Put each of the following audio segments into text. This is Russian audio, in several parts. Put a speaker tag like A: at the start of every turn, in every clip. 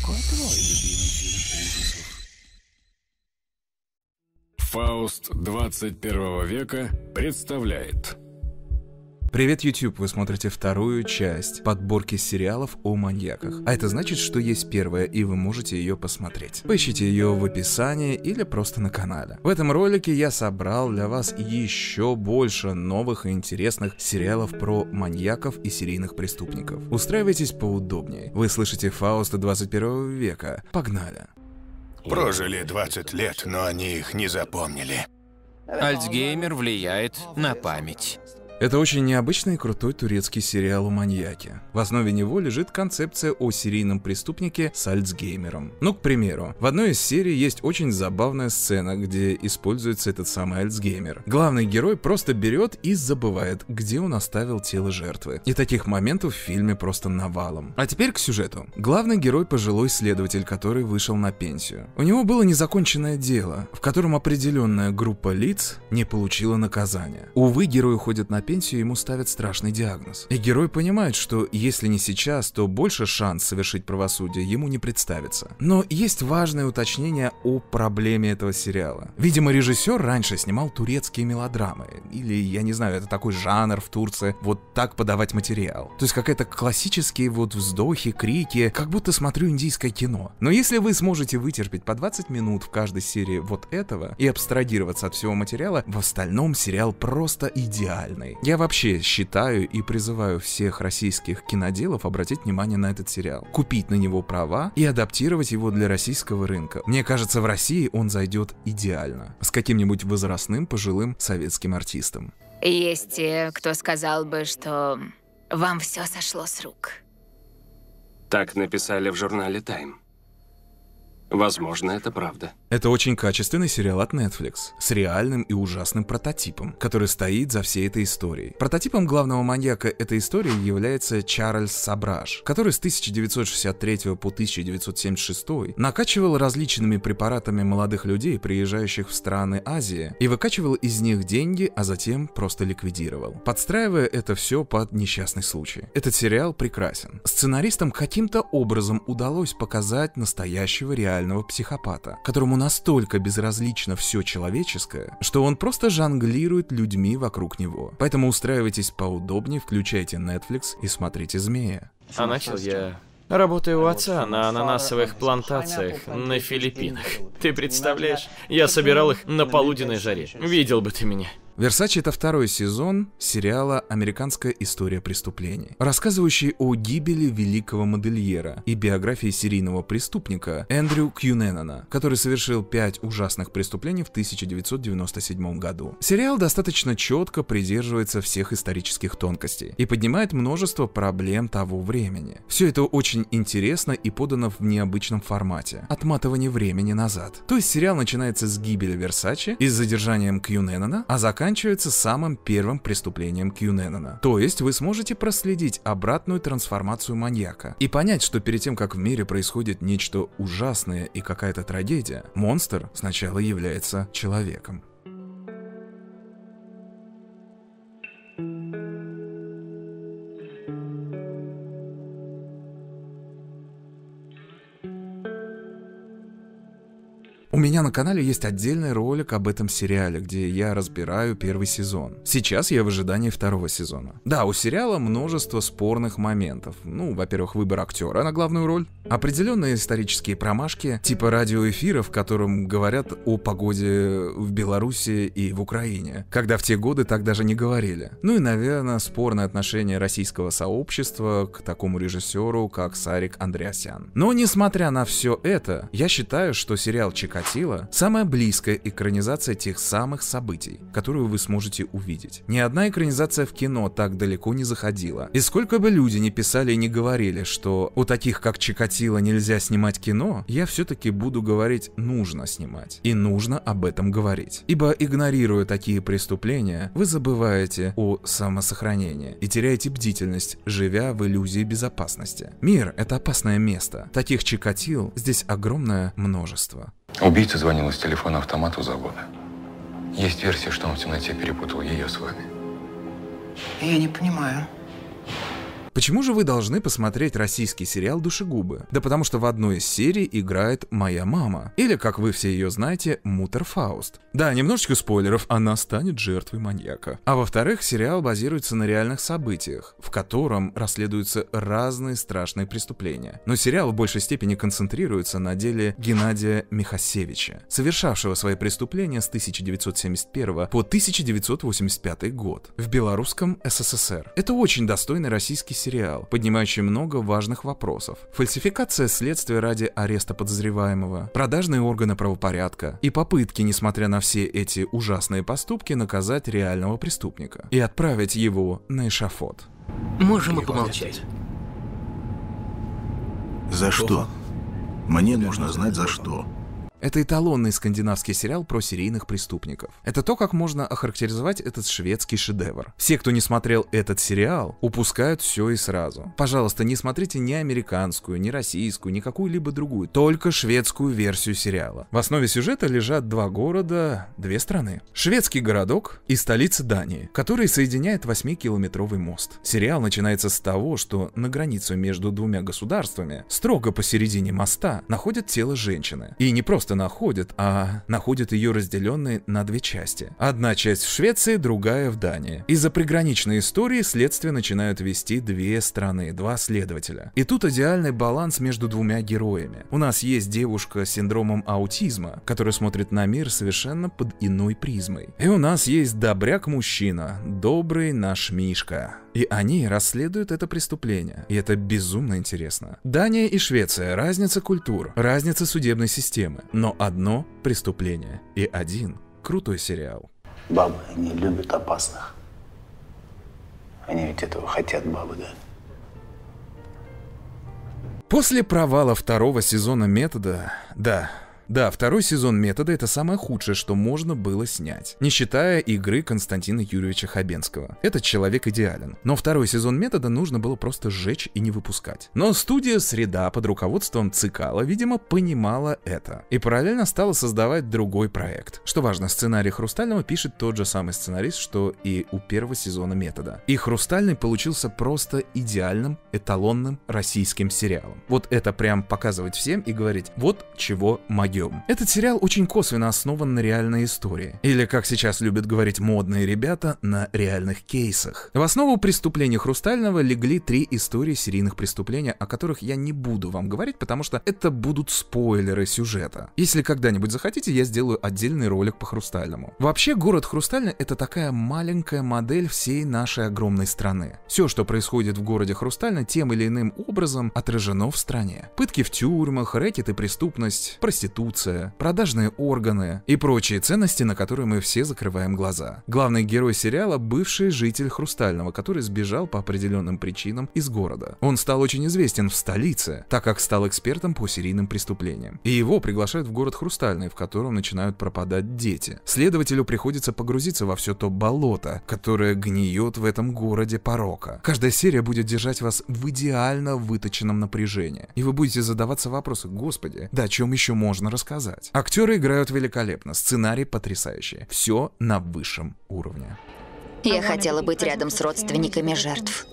A: Какой твой любимый фильм ужасов? Фауст 21 века представляет Привет, YouTube! Вы смотрите вторую часть подборки сериалов о маньяках. А это значит, что есть первая, и вы можете ее посмотреть. Поищите ее в описании или просто на канале. В этом ролике я собрал для вас еще больше новых и интересных сериалов про маньяков и серийных преступников. Устраивайтесь поудобнее. Вы слышите Фауста 21 века. Погнали! Прожили 20 лет, но они их не запомнили. Альцгеймер влияет на память. Это очень необычный и крутой турецкий сериал о маньяке. В основе него лежит концепция о серийном преступнике с Альцгеймером. Ну, к примеру, в одной из серий есть очень забавная сцена, где используется этот самый Альцгеймер. Главный герой просто берет и забывает, где он оставил тело жертвы. И таких моментов в фильме просто навалом. А теперь к сюжету. Главный герой пожилой следователь, который вышел на пенсию. У него было незаконченное дело, в котором определенная группа лиц не получила наказания. Увы, герой уходит на пенсию пенсию ему ставят страшный диагноз. И герой понимает, что если не сейчас, то больше шанс совершить правосудие ему не представится. Но есть важное уточнение о проблеме этого сериала. Видимо, режиссер раньше снимал турецкие мелодрамы. Или, я не знаю, это такой жанр в Турции. Вот так подавать материал. То есть какая-то классические вот вздохи, крики, как будто смотрю индийское кино. Но если вы сможете вытерпеть по 20 минут в каждой серии вот этого и абстрагироваться от всего материала, в остальном сериал просто идеальный. Я вообще считаю и призываю всех российских киноделов обратить внимание на этот сериал, купить на него права и адаптировать его для российского рынка. Мне кажется, в России он зайдет идеально, с каким-нибудь возрастным пожилым советским артистом. Есть те, кто сказал бы, что вам все сошло с рук. Так написали в журнале Time. Возможно, это правда. Это очень качественный сериал от Netflix с реальным и ужасным прототипом, который стоит за всей этой историей. Прототипом главного маньяка этой истории является Чарльз Сабраш, который с 1963 по 1976 накачивал различными препаратами молодых людей, приезжающих в страны Азии, и выкачивал из них деньги, а затем просто ликвидировал, подстраивая это все под несчастный случай. Этот сериал прекрасен. Сценаристам каким-то образом удалось показать настоящего реального тотального психопата, которому настолько безразлично все человеческое, что он просто жонглирует людьми вокруг него. Поэтому устраивайтесь поудобнее, включайте Netflix и смотрите «Змея». А начал я Работаю у отца на ананасовых плантациях на Филиппинах. Ты представляешь? Я собирал их на полуденной жаре. Видел бы ты меня. «Версачи» — это второй сезон сериала «Американская история преступлений», рассказывающий о гибели великого модельера и биографии серийного преступника Эндрю Кьюненона, который совершил пять ужасных преступлений в 1997 году. Сериал достаточно четко придерживается всех исторических тонкостей и поднимает множество проблем того времени. Все это очень интересно и подано в необычном формате — отматывание времени назад. То есть сериал начинается с гибели Версачи и с задержанием Кьюненона, а заканчивается заканчивается самым первым преступлением Кьюненена. То есть вы сможете проследить обратную трансформацию маньяка и понять, что перед тем, как в мире происходит нечто ужасное и какая-то трагедия, монстр сначала является человеком. меня на канале есть отдельный ролик об этом сериале, где я разбираю первый сезон. Сейчас я в ожидании второго сезона. Да, у сериала множество спорных моментов. Ну, во-первых, выбор актера на главную роль. Определенные исторические промашки, типа радиоэфира, в котором говорят о погоде в Беларуси и в Украине, когда в те годы так даже не говорили. Ну и, наверное, спорное отношение российского сообщества к такому режиссеру, как Сарик Андреасян. Но, несмотря на все это, я считаю, что сериал «Чикатило» — самая близкая экранизация тех самых событий, которую вы сможете увидеть. Ни одна экранизация в кино так далеко не заходила. И сколько бы люди не писали и не говорили, что у таких, как Чикатило, сила нельзя снимать кино, я все-таки буду говорить нужно снимать. И нужно об этом говорить. Ибо игнорируя такие преступления, вы забываете о самосохранении и теряете бдительность, живя в иллюзии безопасности. Мир — это опасное место. Таких чикатил здесь огромное множество. Убийца звонил из телефона автомата у завода. Есть версия, что он в темноте перепутал ее с вами. Я не понимаю. Почему же вы должны посмотреть российский сериал «Душегубы»? Да потому что в одной из серий играет моя мама. Или, как вы все ее знаете, Мутер Фауст. Да, немножечко спойлеров, она станет жертвой маньяка. А во-вторых, сериал базируется на реальных событиях, в котором расследуются разные страшные преступления. Но сериал в большей степени концентрируется на деле Геннадия Михасевича, совершавшего свои преступления с 1971 по 1985 год в белорусском СССР. Это очень достойный российский сериал, поднимающий много важных вопросов. Фальсификация следствия ради ареста подозреваемого, продажные органы правопорядка и попытки, несмотря на все эти ужасные поступки, наказать реального преступника и отправить его на эшафот. Можем и помолчать. За что? Мне нужно знать за что. Это эталонный скандинавский сериал про серийных преступников. Это то, как можно охарактеризовать этот шведский шедевр. Все, кто не смотрел этот сериал, упускают все и сразу. Пожалуйста, не смотрите ни американскую, ни российскую, ни какую-либо другую, только шведскую версию сериала. В основе сюжета лежат два города, две страны. Шведский городок и столица Дании, который соединяет 8-километровый мост. Сериал начинается с того, что на границу между двумя государствами, строго посередине моста, находят тело женщины. И не просто просто находят, а находят ее разделенной на две части. Одна часть в Швеции, другая в Дании. Из-за приграничной истории следствие начинают вести две страны, два следователя. И тут идеальный баланс между двумя героями. У нас есть девушка с синдромом аутизма, которая смотрит на мир совершенно под иной призмой. И у нас есть добряк-мужчина, добрый наш Мишка. И они расследуют это преступление. И это безумно интересно. Дания и Швеция – разница культур, разница судебной системы но одно преступление и один крутой сериал. Бабы, не любят опасных. Они ведь этого хотят, бабы, да? После провала второго сезона «Метода», да, да, второй сезон «Метода» — это самое худшее, что можно было снять, не считая игры Константина Юрьевича Хабенского. Этот человек идеален. Но второй сезон «Метода» нужно было просто сжечь и не выпускать. Но студия «Среда» под руководством Цикала, видимо, понимала это. И параллельно стала создавать другой проект. Что важно, сценарий «Хрустального» пишет тот же самый сценарист, что и у первого сезона «Метода». И «Хрустальный» получился просто идеальным, эталонным российским сериалом. Вот это прям показывать всем и говорить, вот чего магия Medium. Этот сериал очень косвенно основан на реальной истории, или, как сейчас любят говорить модные ребята, на реальных кейсах. В основу преступления Хрустального легли три истории серийных преступлений, о которых я не буду вам говорить, потому что это будут спойлеры сюжета. Если когда-нибудь захотите, я сделаю отдельный ролик по Хрустальному. Вообще, город Хрустальный — это такая маленькая модель всей нашей огромной страны. Все, что происходит в городе Хрустально, тем или иным образом отражено в стране. Пытки в тюрьмах, рэкет и преступность, проституция, Конституция, продажные органы и прочие ценности, на которые мы все закрываем глаза. Главный герой сериала – бывший житель Хрустального, который сбежал по определенным причинам из города. Он стал очень известен в столице, так как стал экспертом по серийным преступлениям. И его приглашают в город Хрустальный, в котором начинают пропадать дети. Следователю приходится погрузиться во все то болото, которое гниет в этом городе порока. Каждая серия будет держать вас в идеально выточенном напряжении. И вы будете задаваться вопросом, господи, да о чем еще можно рассказать. Актеры играют великолепно, сценарий потрясающий. Все на высшем уровне. Я хотела быть рядом с родственниками жертв.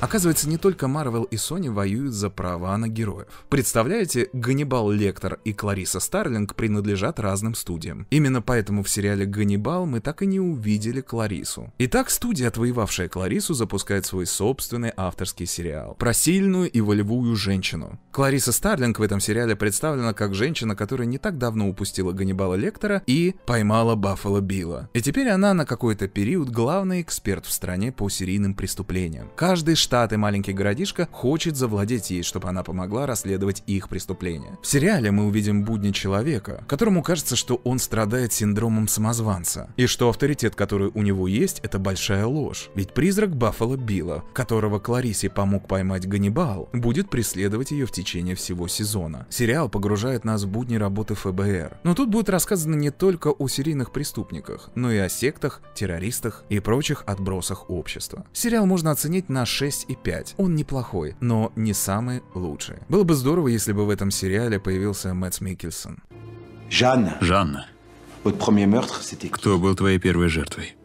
A: Оказывается, не только Марвел и Sony воюют за права на героев. Представляете, Ганнибал Лектор и Клариса Старлинг принадлежат разным студиям. Именно поэтому в сериале «Ганнибал» мы так и не увидели Кларису. Итак, студия, отвоевавшая Кларису, запускает свой собственный авторский сериал про сильную и волевую женщину. Клариса Старлинг в этом сериале представлена как женщина, которая не так давно упустила Ганнибала Лектора и поймала Баффало Билла. И теперь она на какой-то период главный эксперт в стране по серийным преступлениям. Каждый штат и маленький городишко хочет завладеть ей, чтобы она помогла расследовать их преступления. В сериале мы увидим будни человека, которому кажется, что он страдает синдромом самозванца, и что авторитет, который у него есть, это большая ложь. Ведь призрак Баффало Билла, которого Кларисе помог поймать Ганнибал, будет преследовать ее в течение всего сезона. Сериал погружает нас в будни работы ФБР. Но тут будет рассказано не только о серийных преступниках, но и о сектах, террористах и прочих отбросах общества. Сериал можно оценить на 6 6,5. Он неплохой, но не самый лучший. Было бы здорово, если бы в этом сериале появился Мэтт Микельсон. Жанна. Жанна. Кто был твоей первой жертвой?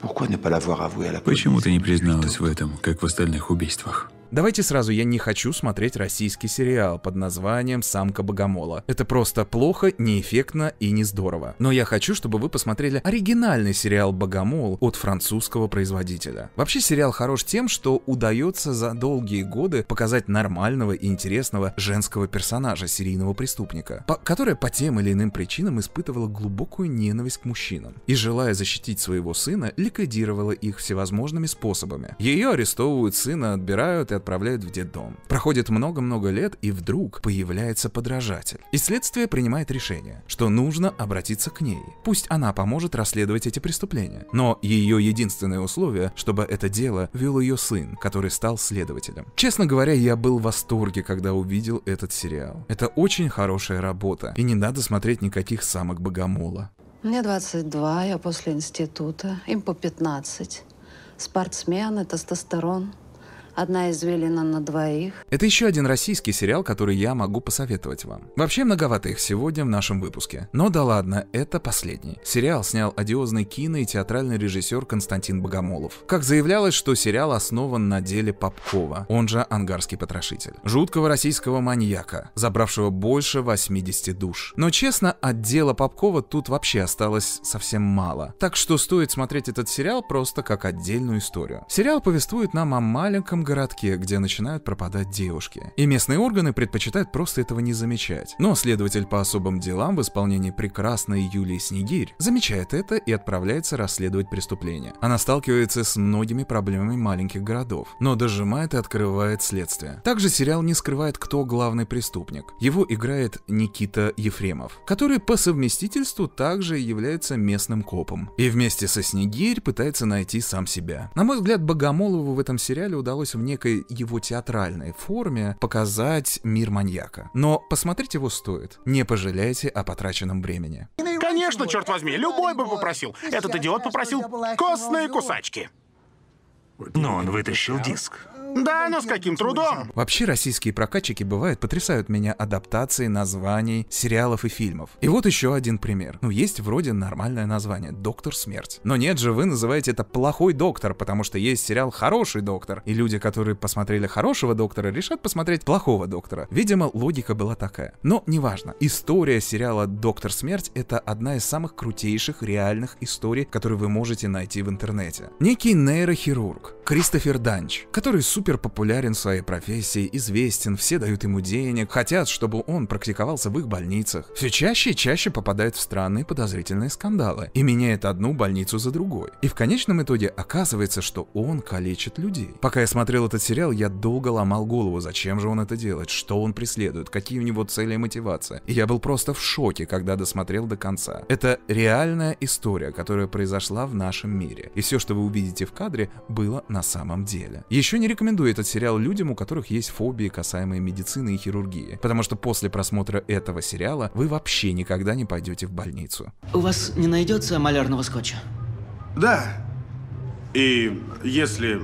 A: Почему ты не призналась в этом, как в остальных убийствах? Давайте сразу, я не хочу смотреть российский сериал под названием «Самка богомола». Это просто плохо, неэффектно и не здорово. Но я хочу, чтобы вы посмотрели оригинальный сериал «Богомол» от французского производителя. Вообще сериал хорош тем, что удается за долгие годы показать нормального и интересного женского персонажа, серийного преступника, по которая по тем или иным причинам испытывала глубокую ненависть к мужчинам и, желая защитить своего сына, ликвидировала их всевозможными способами. Ее арестовывают, сына отбирают и отправляют в детдом. Проходит много-много лет, и вдруг появляется подражатель. И следствие принимает решение, что нужно обратиться к ней. Пусть она поможет расследовать эти преступления. Но ее единственное условие, чтобы это дело вел ее сын, который стал следователем. Честно говоря, я был в восторге, когда увидел этот сериал. Это очень хорошая работа, и не надо смотреть никаких самок богомола. Мне 22, я после института, им по 15. Спортсмены, тестостерон – Одна извилина на двоих. Это еще один российский сериал, который я могу посоветовать вам. Вообще многовато их сегодня в нашем выпуске. Но да ладно, это последний. Сериал снял одиозный кино и театральный режиссер Константин Богомолов. Как заявлялось, что сериал основан на деле Попкова, он же ангарский потрошитель. Жуткого российского маньяка, забравшего больше 80 душ. Но честно, от дела Попкова тут вообще осталось совсем мало. Так что стоит смотреть этот сериал просто как отдельную историю. Сериал повествует нам о маленьком городке, где начинают пропадать девушки. И местные органы предпочитают просто этого не замечать. Но следователь по особым делам в исполнении прекрасной Юлии Снегирь замечает это и отправляется расследовать преступление. Она сталкивается с многими проблемами маленьких городов, но дожимает и открывает следствие. Также сериал не скрывает, кто главный преступник. Его играет Никита Ефремов, который по совместительству также является местным копом. И вместе со Снегирь пытается найти сам себя. На мой взгляд, Богомолову в этом сериале удалось в некой его театральной форме показать мир маньяка. Но посмотреть его стоит. Не пожалейте о потраченном времени. Конечно, черт возьми, любой бы попросил. Этот идиот попросил костные кусачки. Но он вытащил диск. Да, но с каким трудом? Вообще российские прокатчики бывают потрясают меня адаптацией названий сериалов и фильмов. И вот еще один пример. Ну есть вроде нормальное название «Доктор Смерть». Но нет же, вы называете это «Плохой доктор», потому что есть сериал «Хороший доктор». И люди, которые посмотрели «Хорошего доктора», решат посмотреть «Плохого доктора». Видимо, логика была такая. Но неважно. История сериала «Доктор Смерть» — это одна из самых крутейших реальных историй, которые вы можете найти в интернете. Некий нейрохирург Кристофер Данч, который супер супер популярен в своей профессии, известен, все дают ему денег, хотят, чтобы он практиковался в их больницах. Все чаще и чаще попадает в странные подозрительные скандалы и меняет одну больницу за другой. И в конечном итоге оказывается, что он калечит людей. Пока я смотрел этот сериал, я долго ломал голову, зачем же он это делает, что он преследует, какие у него цели и мотивация. И я был просто в шоке, когда досмотрел до конца. Это реальная история, которая произошла в нашем мире. И все, что вы увидите в кадре, было на самом деле. Еще не рекомендую рекомендую этот сериал людям, у которых есть фобии, касаемые медицины и хирургии, потому что после просмотра этого сериала вы вообще никогда не пойдете в больницу. У вас не найдется малярного скотча? Да. И если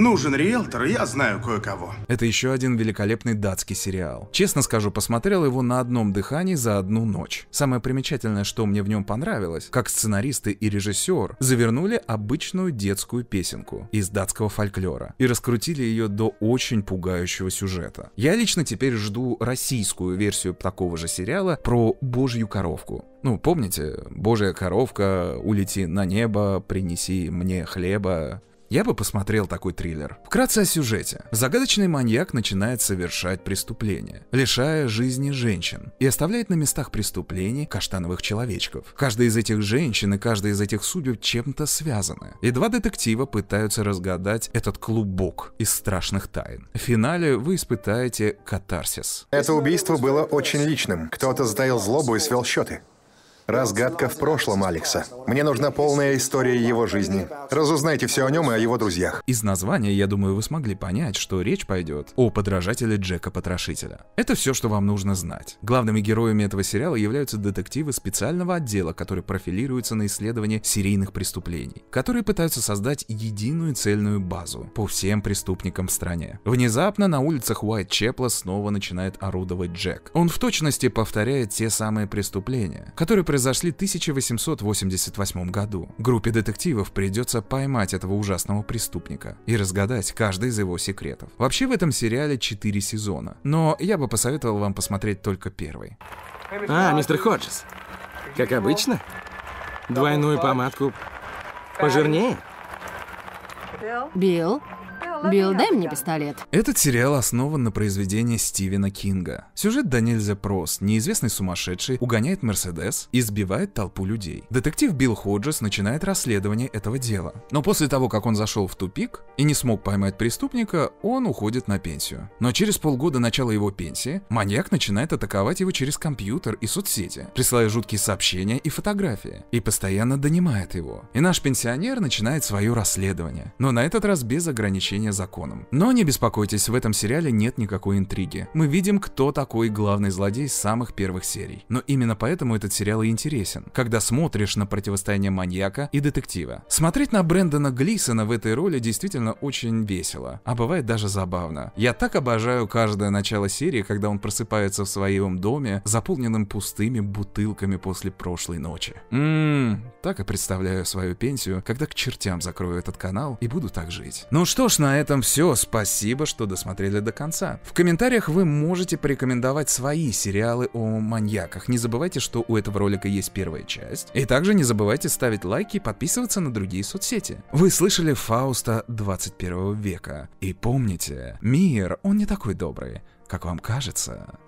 A: Нужен риэлтор, я знаю кое-кого. Это еще один великолепный датский сериал. Честно скажу, посмотрел его на одном дыхании за одну ночь. Самое примечательное, что мне в нем понравилось, как сценаристы и режиссер завернули обычную детскую песенку из датского фольклора и раскрутили ее до очень пугающего сюжета. Я лично теперь жду российскую версию такого же сериала про божью коровку. Ну, помните, божья коровка, улети на небо, принеси мне хлеба. Я бы посмотрел такой триллер. Вкратце о сюжете. Загадочный маньяк начинает совершать преступления, лишая жизни женщин, и оставляет на местах преступлений каштановых человечков. Каждая из этих женщин и каждая из этих судеб чем-то связаны. И два детектива пытаются разгадать этот клубок из страшных тайн. В финале вы испытаете катарсис. Это убийство было очень личным. Кто-то затаил злобу и свел счеты. Разгадка в прошлом Алекса. Мне нужна полная история его жизни. Разузнайте все о нем и о его друзьях. Из названия, я думаю, вы смогли понять, что речь пойдет о подражателе Джека Потрошителя. Это все, что вам нужно знать. Главными героями этого сериала являются детективы специального отдела, который профилируется на исследование серийных преступлений, которые пытаются создать единую цельную базу по всем преступникам в стране. Внезапно на улицах Уайт-Чепла снова начинает орудовать Джек. Он в точности повторяет те самые преступления, которые произошли произошли в 1888 году. Группе детективов придется поймать этого ужасного преступника и разгадать каждый из его секретов. Вообще в этом сериале 4 сезона, но я бы посоветовал вам посмотреть только первый. А, мистер Ходжес, как обычно? Двойную помадку пожирнее? Билл? Билл, дай мне пистолет. Этот сериал основан на произведении Стивена Кинга. Сюжет до нельзя прост. Неизвестный сумасшедший угоняет Мерседес и сбивает толпу людей. Детектив Билл Ходжес начинает расследование этого дела. Но после того, как он зашел в тупик и не смог поймать преступника, он уходит на пенсию. Но через полгода начала его пенсии маньяк начинает атаковать его через компьютер и соцсети, присылая жуткие сообщения и фотографии, и постоянно донимает его. И наш пенсионер начинает свое расследование. Но на этот раз без ограничения нарушения законом. Но не беспокойтесь, в этом сериале нет никакой интриги. Мы видим, кто такой главный злодей самых первых серий. Но именно поэтому этот сериал и интересен, когда смотришь на противостояние маньяка и детектива. Смотреть на Брэндона Глисона в этой роли действительно очень весело, а бывает даже забавно. Я так обожаю каждое начало серии, когда он просыпается в своем доме, заполненным пустыми бутылками после прошлой ночи. Ммм, так и представляю свою пенсию, когда к чертям закрою этот канал и буду так жить. Ну что ж, на этом все. Спасибо, что досмотрели до конца. В комментариях вы можете порекомендовать свои сериалы о маньяках. Не забывайте, что у этого ролика есть первая часть. И также не забывайте ставить лайки и подписываться на другие соцсети. Вы слышали Фауста 21 века. И помните, мир, он не такой добрый, как вам кажется.